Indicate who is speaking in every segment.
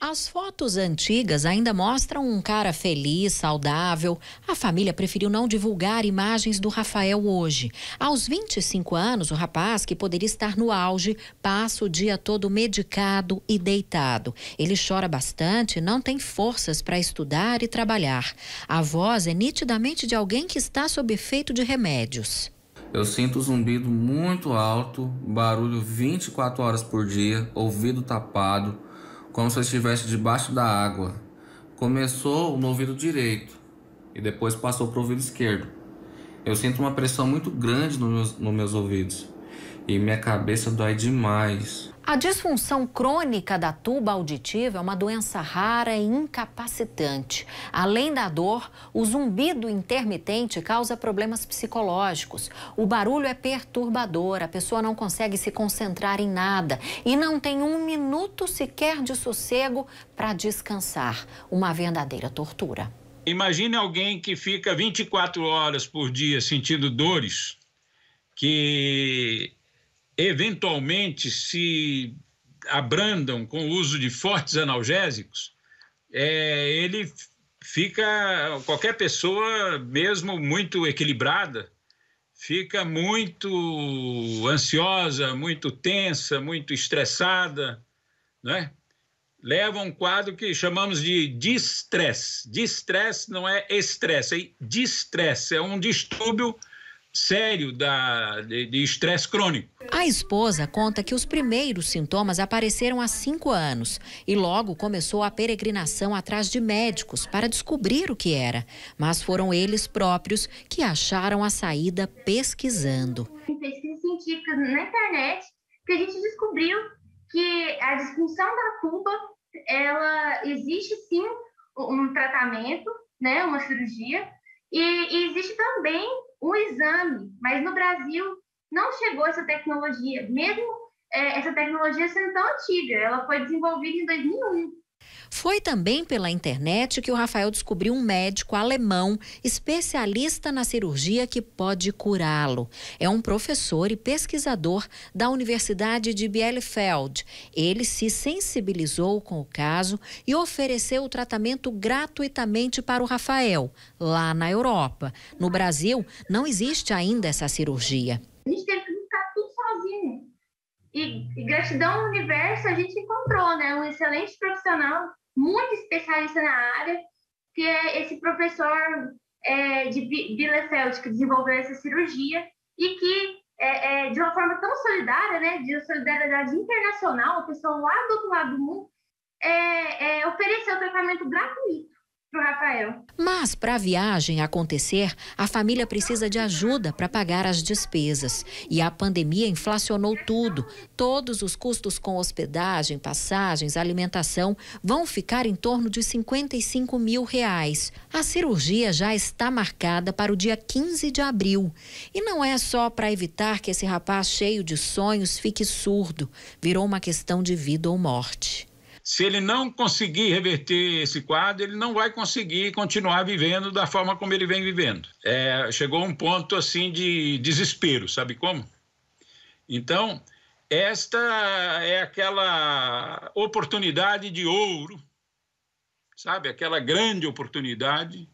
Speaker 1: As fotos antigas ainda mostram um cara feliz, saudável. A família preferiu não divulgar imagens do Rafael hoje. Aos 25 anos, o rapaz, que poderia estar no auge, passa o dia todo medicado e deitado. Ele chora bastante, não tem forças para estudar e trabalhar. A voz é nitidamente de alguém que está sob efeito de remédios.
Speaker 2: Eu sinto zumbido muito alto, barulho 24 horas por dia, ouvido tapado como se estivesse debaixo da água. Começou no ouvido direito e depois passou para o ouvido esquerdo. Eu sinto uma pressão muito grande nos meus, nos meus ouvidos e minha cabeça dói demais.
Speaker 1: A disfunção crônica da tuba auditiva é uma doença rara e incapacitante. Além da dor, o zumbido intermitente causa problemas psicológicos. O barulho é perturbador, a pessoa não consegue se concentrar em nada e não tem um minuto sequer de sossego para descansar. Uma verdadeira tortura.
Speaker 2: Imagine alguém que fica 24 horas por dia sentindo dores, que eventualmente se abrandam com o uso de fortes analgésicos, é, ele fica qualquer pessoa mesmo muito equilibrada fica muito ansiosa, muito tensa, muito estressada, né? Leva um quadro que chamamos de distress distress não é estresse, é distresse, é um distúrbio sério da, de estresse crônico.
Speaker 1: A esposa conta que os primeiros sintomas apareceram há cinco anos e logo começou a peregrinação atrás de médicos para descobrir o que era. Mas foram eles próprios que acharam a saída pesquisando.
Speaker 3: pesquisas científicas na internet que a gente descobriu que a disfunção da culpa, ela existe sim um tratamento, né, uma cirurgia, e, e existe também o exame, mas no Brasil não chegou essa tecnologia, mesmo é, essa tecnologia sendo tão antiga, ela foi desenvolvida em 2001.
Speaker 1: Foi também pela internet que o Rafael descobriu um médico alemão especialista na cirurgia que pode curá-lo. É um professor e pesquisador da Universidade de Bielefeld. Ele se sensibilizou com o caso e ofereceu o tratamento gratuitamente para o Rafael, lá na Europa. No Brasil, não existe ainda essa cirurgia.
Speaker 3: A gente e, e gratidão ao universo, a gente encontrou, né? Um excelente profissional, muito especialista na área, que é esse professor é, de Bielefeld, que desenvolveu essa cirurgia e que, é, é, de uma forma tão solidária, né, de uma solidariedade internacional, a pessoa lá do outro lado do mundo, é, é, ofereceu tratamento gratuito
Speaker 1: para o Rafael. Mas para a viagem acontecer, a família precisa de ajuda para pagar as despesas. E a pandemia inflacionou tudo. Todos os custos com hospedagem, passagens, alimentação vão ficar em torno de 55 mil reais. A cirurgia já está marcada para o dia 15 de abril. E não é só para evitar que esse rapaz cheio de sonhos fique surdo. Virou uma questão de vida ou morte
Speaker 2: se ele não conseguir reverter esse quadro, ele não vai conseguir continuar vivendo da forma como ele vem vivendo. É, chegou um ponto assim de desespero, sabe como? Então, esta é aquela oportunidade de ouro, sabe? Aquela grande oportunidade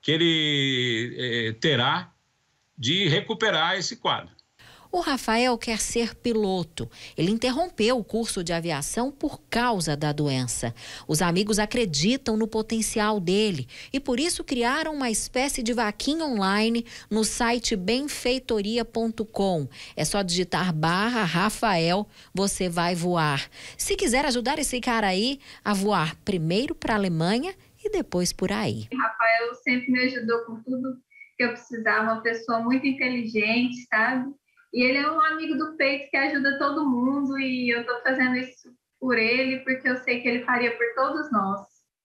Speaker 2: que ele é, terá de recuperar esse quadro.
Speaker 1: O Rafael quer ser piloto. Ele interrompeu o curso de aviação por causa da doença. Os amigos acreditam no potencial dele e por isso criaram uma espécie de vaquinha online no site benfeitoria.com. É só digitar barra Rafael, você vai voar. Se quiser ajudar esse cara aí a voar primeiro para a Alemanha e depois por aí.
Speaker 3: Rafael sempre me ajudou com tudo que eu precisava, uma pessoa muito inteligente, sabe? E ele é um amigo do peito que ajuda todo mundo e eu estou fazendo isso por ele porque eu sei que ele faria por todos nós.